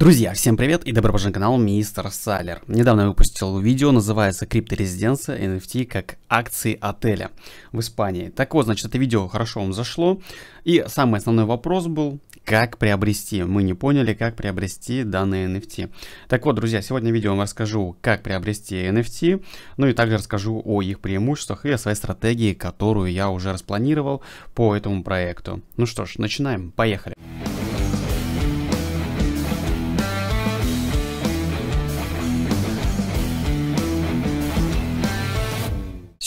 Друзья, всем привет и добро пожаловать на канал Мистер Салер. Недавно я выпустил видео, называется «Крипторезиденция NFT как акции отеля в Испании». Так вот, значит, это видео хорошо вам зашло. И самый основной вопрос был, как приобрести. Мы не поняли, как приобрести данные NFT. Так вот, друзья, сегодня в видео вам расскажу, как приобрести NFT, ну и также расскажу о их преимуществах и о своей стратегии, которую я уже распланировал по этому проекту. Ну что ж, начинаем, поехали. Поехали.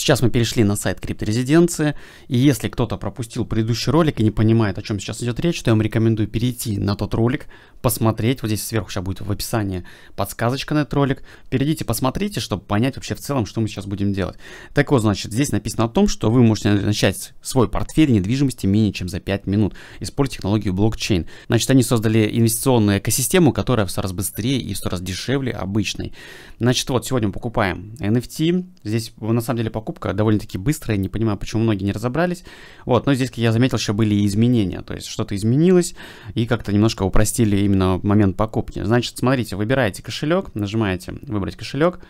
Сейчас мы перешли на сайт крипторезиденции, и если кто-то пропустил предыдущий ролик и не понимает, о чем сейчас идет речь, то я вам рекомендую перейти на тот ролик, посмотреть, вот здесь сверху сейчас будет в описании подсказочка на этот ролик, перейдите, посмотрите, чтобы понять вообще в целом, что мы сейчас будем делать. Так вот, значит, здесь написано о том, что вы можете начать свой портфель недвижимости менее чем за 5 минут, используя технологию блокчейн. Значит, они создали инвестиционную экосистему, которая в 100 раз быстрее и в 100 раз дешевле обычной. Значит, вот сегодня мы покупаем NFT, здесь на самом деле покупка покупка довольно-таки быстрая, не понимаю, почему многие не разобрались. Вот, но здесь, как я заметил, еще были изменения, то есть что-то изменилось и как-то немножко упростили именно момент покупки. Значит, смотрите, выбираете кошелек, нажимаете «Выбрать кошелек»,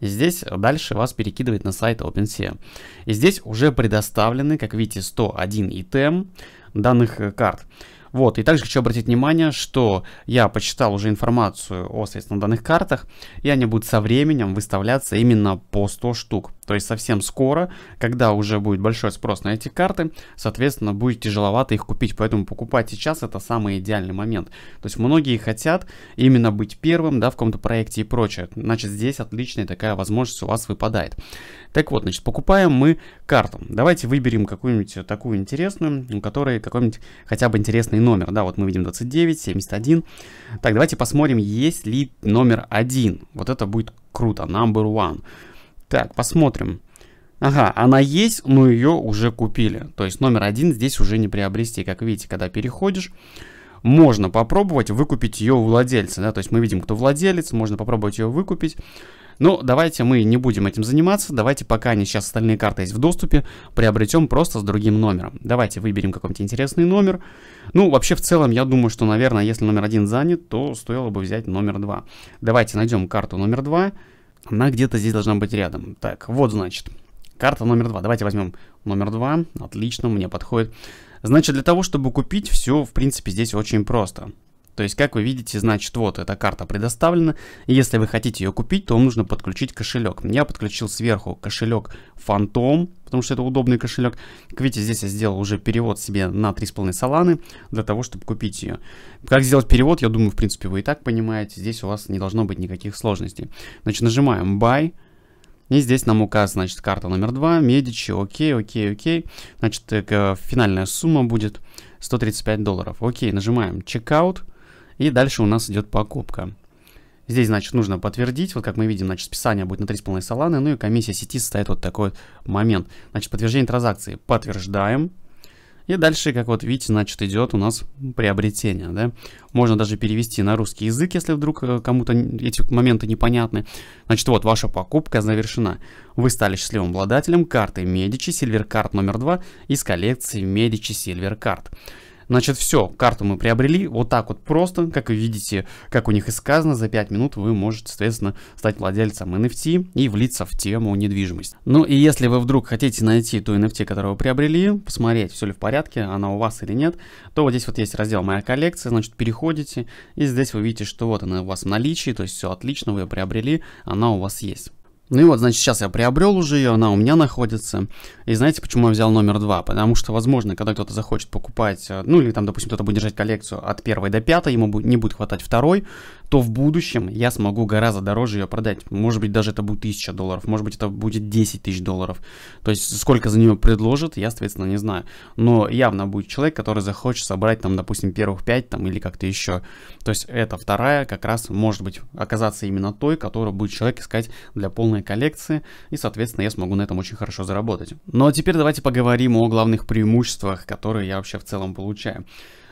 Здесь дальше вас перекидывает на сайт OpenSea. И здесь уже предоставлены, как видите, 101 итем данных э, карт. Вот, и также хочу обратить внимание, что я почитал уже информацию о, соответственно, данных картах, и они будут со временем выставляться именно по 100 штук. То есть совсем скоро, когда уже будет большой спрос на эти карты, соответственно, будет тяжеловато их купить. Поэтому покупать сейчас это самый идеальный момент. То есть многие хотят именно быть первым, да, в каком-то проекте и прочее. Значит, здесь отличная такая возможность у вас выпадает. Так вот, значит, покупаем мы карту. Давайте выберем какую-нибудь такую интересную, у которой какой-нибудь хотя бы интересный номер. Да, вот мы видим 29, 71. Так, давайте посмотрим, есть ли номер один. Вот это будет круто, number one. Так, посмотрим. Ага, она есть, но ее уже купили. То есть номер один здесь уже не приобрести. Как видите, когда переходишь, можно попробовать выкупить ее у владельца. Да? То есть мы видим, кто владелец, можно попробовать ее выкупить. Но давайте мы не будем этим заниматься. Давайте, пока они сейчас остальные карты есть в доступе, приобретем просто с другим номером. Давайте выберем какой-нибудь интересный номер. Ну, вообще, в целом, я думаю, что, наверное, если номер один занят, то стоило бы взять номер два. Давайте найдем карту номер два. Она где-то здесь должна быть рядом. Так, вот значит. Карта номер два. Давайте возьмем номер два. Отлично, мне подходит. Значит, для того, чтобы купить, все, в принципе, здесь очень просто. То есть, как вы видите, значит, вот эта карта предоставлена. если вы хотите ее купить, то вам нужно подключить кошелек. Я подключил сверху кошелек Phantom, потому что это удобный кошелек. Как видите, здесь я сделал уже перевод себе на 3,5 саланы для того, чтобы купить ее. Как сделать перевод, я думаю, в принципе, вы и так понимаете. Здесь у вас не должно быть никаких сложностей. Значит, нажимаем Buy. И здесь нам указ, значит, карта номер 2, Медичи, окей, окей, окей. Значит, э, э, финальная сумма будет 135 долларов. Окей, нажимаем Checkout. И дальше у нас идет покупка. Здесь, значит, нужно подтвердить. Вот как мы видим, значит, списание будет на 3,5 саланы. Ну и комиссия сети состоит вот такой момент. Значит, подтверждение транзакции. Подтверждаем. И дальше, как вот видите, значит, идет у нас приобретение. Да? Можно даже перевести на русский язык, если вдруг э, кому-то эти моменты непонятны. Значит, вот ваша покупка завершена. Вы стали счастливым обладателем карты Medici Silver Card номер 2 из коллекции Medici Silver Card. Значит, все, карту мы приобрели. Вот так вот просто, как вы видите, как у них и сказано, за 5 минут вы можете, соответственно, стать владельцем NFT и влиться в тему недвижимость. Ну и если вы вдруг хотите найти ту NFT, которую вы приобрели, посмотреть, все ли в порядке, она у вас или нет, то вот здесь вот есть раздел «Моя коллекция», значит, переходите, и здесь вы видите, что вот она у вас в наличии, то есть все отлично, вы ее приобрели, она у вас есть. Ну и вот, значит, сейчас я приобрел уже ее, она у меня находится. И знаете, почему я взял номер два? Потому что, возможно, когда кто-то захочет покупать, э, ну или там, допустим, кто-то будет держать коллекцию от первой до пятой, ему не будет хватать второй, то в будущем я смогу гораздо дороже ее продать. Может быть, даже это будет 1000 долларов, может быть, это будет 10 тысяч долларов. То есть, сколько за нее предложат, я, соответственно, не знаю. Но явно будет человек, который захочет собрать там, допустим, первых пять там или как-то еще. То есть, эта вторая как раз может быть оказаться именно той, которую будет человек искать для полной полной коллекции, и, соответственно, я смогу на этом очень хорошо заработать. Но теперь давайте поговорим о главных преимуществах, которые я вообще в целом получаю.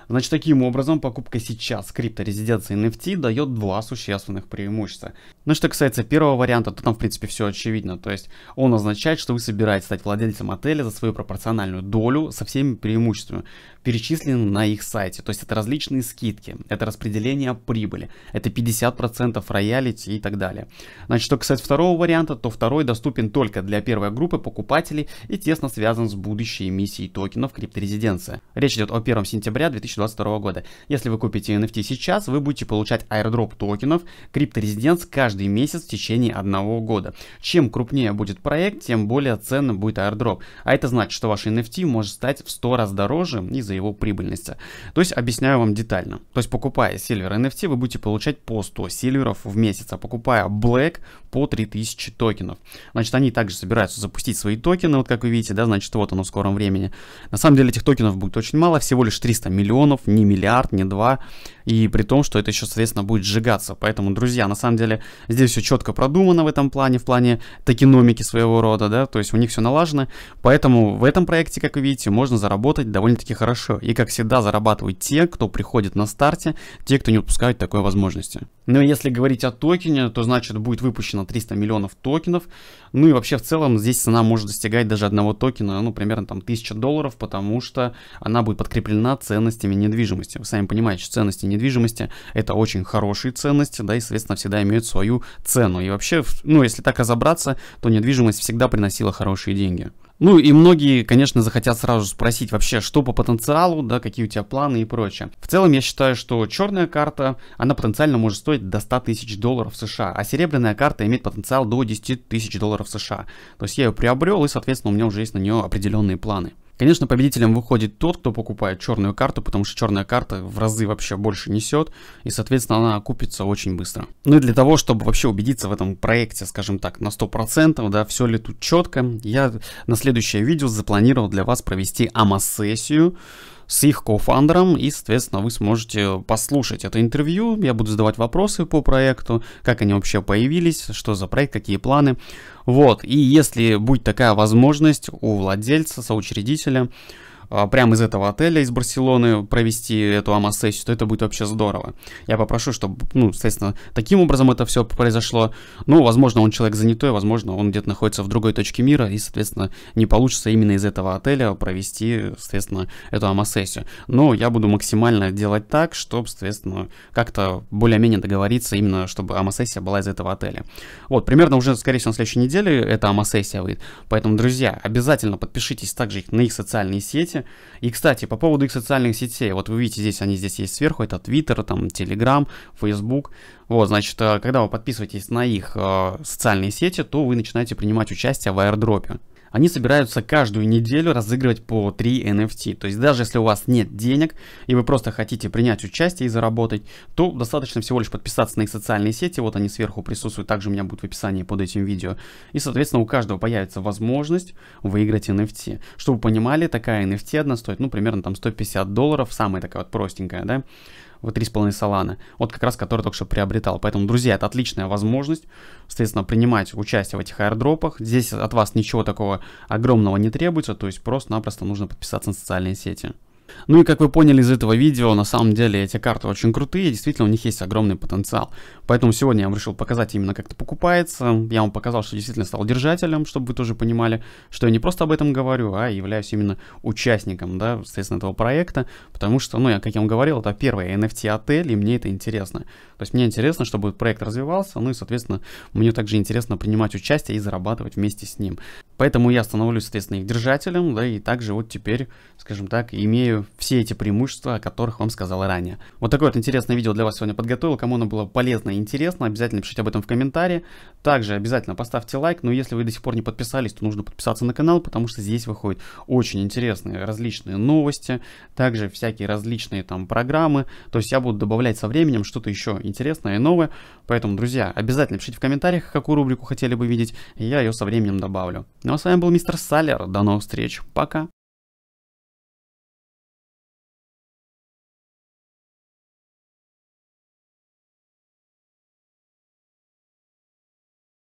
Значит, таким образом, покупка сейчас крипторезиденции NFT дает два существенных преимущества. Ну, что касается первого варианта, то там, в принципе, все очевидно. То есть, он означает, что вы собираетесь стать владельцем отеля за свою пропорциональную долю со всеми преимуществами, перечисленными на их сайте. То есть, это различные скидки, это распределение прибыли, это 50% роялити и так далее. Значит, что касается второго варианта, то второй доступен только для первой группы покупателей и тесно связан с будущей эмиссией токенов крипторезиденция. Речь идет о 1 сентября 2020 2022 года. Если вы купите NFT сейчас, вы будете получать аирдроп токенов крипторезиденс каждый месяц в течение одного года. Чем крупнее будет проект, тем более ценным будет аирдроп. А это значит, что ваш NFT может стать в 100 раз дороже из-за его прибыльности. То есть объясняю вам детально. То есть покупая Silver NFT, вы будете получать по 100 сильверов в месяц, а покупая Black по 3000 токенов. Значит, они также собираются запустить свои токены, вот как вы видите, да, значит, вот оно в скором времени. На самом деле этих токенов будет очень мало, всего лишь 300 миллионов миллионов, ни миллиард, не два и при том, что это еще, соответственно, будет сжигаться. Поэтому, друзья, на самом деле здесь все четко продумано в этом плане, в плане токеномики своего рода, да, то есть у них все налажено, поэтому в этом проекте, как вы видите, можно заработать довольно-таки хорошо. И, как всегда, зарабатывают те, кто приходит на старте, те, кто не упускает такой возможности. Ну если говорить о токене, то значит будет выпущено 300 миллионов токенов, ну и вообще в целом здесь цена может достигать даже одного токена, ну примерно там 1000 долларов, потому что она будет подкреплена ценностями недвижимости. Вы сами понимаете, что ценности недвижимости недвижимости это очень хорошие ценности, да, и, соответственно, всегда имеют свою цену. И вообще, ну, если так разобраться, то недвижимость всегда приносила хорошие деньги. Ну и многие, конечно, захотят сразу спросить вообще, что по потенциалу, да, какие у тебя планы и прочее. В целом я считаю, что черная карта, она потенциально может стоить до 100 тысяч долларов США, а серебряная карта имеет потенциал до 10 тысяч долларов США. То есть я ее приобрел и, соответственно, у меня уже есть на нее определенные планы. Конечно, победителем выходит тот, кто покупает черную карту, потому что черная карта в разы вообще больше несет, и, соответственно, она окупится очень быстро. Ну и для того, чтобы вообще убедиться в этом проекте, скажем так, на 100%, да, все ли тут четко, я на следующее видео запланировал для вас провести АМА-сессию, с их кофандером, и, соответственно, вы сможете послушать это интервью. Я буду задавать вопросы по проекту, как они вообще появились, что за проект, какие планы. Вот, и если будет такая возможность у владельца, соучредителя, а, прямо из этого отеля, из Барселоны, провести эту АМА-сессию, то это будет вообще здорово. Я попрошу, чтобы, ну, соответственно, таким образом это все произошло. Ну, возможно, он человек занятой, возможно, он где-то находится в другой точке мира, и, соответственно, не получится именно из этого отеля провести, соответственно, эту АМА-сессию. Но я буду максимально делать так, чтобы, соответственно, как-то более-менее договориться именно, чтобы АМА-сессия была из этого отеля. Вот, примерно уже, скорее всего, на следующей неделе эта АМА-сессия выйдет. Поэтому, друзья, обязательно подпишитесь также на их социальные сети, сайте. И, кстати, по поводу их социальных сетей. Вот вы видите, здесь они здесь есть сверху. Это Twitter, там, Telegram, Facebook. Вот, значит, э, когда вы подписываетесь на их э, социальные сети, то вы начинаете принимать участие в аирдропе они собираются каждую неделю разыгрывать по 3 NFT. То есть даже если у вас нет денег и вы просто хотите принять участие и заработать, то достаточно всего лишь подписаться на их социальные сети, вот они сверху присутствуют, также у меня будет в описании под этим видео. И, соответственно, у каждого появится возможность выиграть NFT. Чтобы вы понимали, такая NFT одна стоит, ну, примерно там 150 долларов, самая такая вот простенькая, да в 3,5 Solana, вот как раз который только что приобретал. Поэтому, друзья, это отличная возможность, соответственно, принимать участие в этих аэродропах, Здесь от вас ничего такого огромного не требуется, то есть просто-напросто нужно подписаться на социальные сети. Ну и как вы поняли из этого видео, на самом деле эти карты очень крутые, действительно у них есть огромный потенциал. Поэтому сегодня я вам решил показать именно как это покупается. Я вам показал, что действительно стал держателем, чтобы вы тоже понимали, что я не просто об этом говорю, а являюсь именно участником, да, соответственно, этого проекта. Потому что, ну, я, как я вам говорил, это первый NFT-отель, а и мне это интересно. То есть мне интересно, чтобы проект развивался, ну и, соответственно, мне также интересно принимать участие и зарабатывать вместе с ним. Поэтому я становлюсь, соответственно, их держателем, да, и также вот теперь, скажем так, имею все эти преимущества, о которых вам сказал ранее. Вот такое вот интересное видео для вас сегодня подготовил. Кому оно было полезно и интересно, обязательно пишите об этом в комментарии. Также обязательно поставьте лайк, но если вы до сих пор не подписались, то нужно подписаться на канал, потому что здесь выходят очень интересные различные новости, также всякие различные там программы. То есть я буду добавлять со временем что-то еще интересное и новое. Поэтому, друзья, обязательно пишите в комментариях, какую рубрику хотели бы видеть, и я ее со временем добавлю. Ну а с вами был мистер Салер. До новых встреч. Пока.